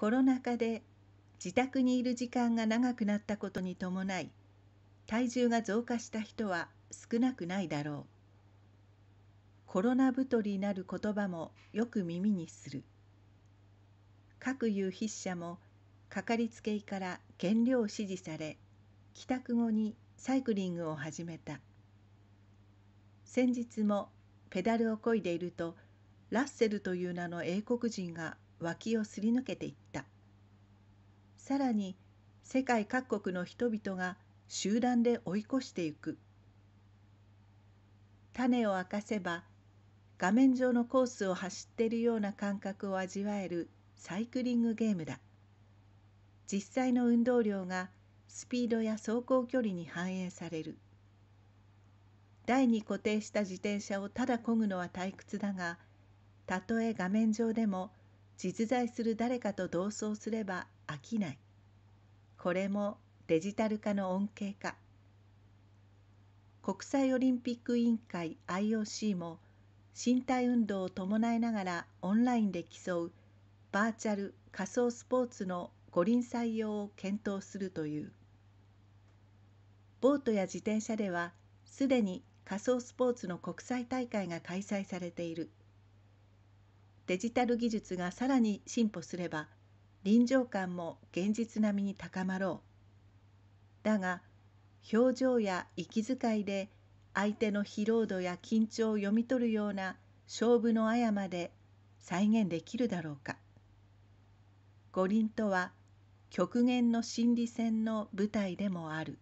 コロナ禍で自宅にいる時間が長くなったことに伴い体重が増加した人は少なくないだろうコロナ太りなる言葉もよく耳にする各有筆者もかかりつけ医から減量を指示され帰宅後にサイクリングを始めた先日もペダルをこいでいるとラッセルという名の英国人が脇をすり抜けていったさらに世界各国の人々が集団で追い越していく種を明かせば画面上のコースを走っているような感覚を味わえるサイクリングゲームだ実際の運動量がスピードや走行距離に反映される台に固定した自転車をただ漕ぐのは退屈だがたとえ画面上でも実在する誰かと同窓すれば飽きないこれもデジタル化の恩恵か国際オリンピック委員会 IOC も身体運動を伴いながらオンラインで競うバーチャル仮想スポーツの五輪採用を検討するというボートや自転車ではすでに仮想スポーツの国際大会が開催されているデジタル技術がさらに進歩すれば臨場感も現実並みに高まろうだが表情や息遣いで相手の疲労度や緊張を読み取るような勝負の綾まで再現できるだろうか五輪とは極限の心理戦の舞台でもある。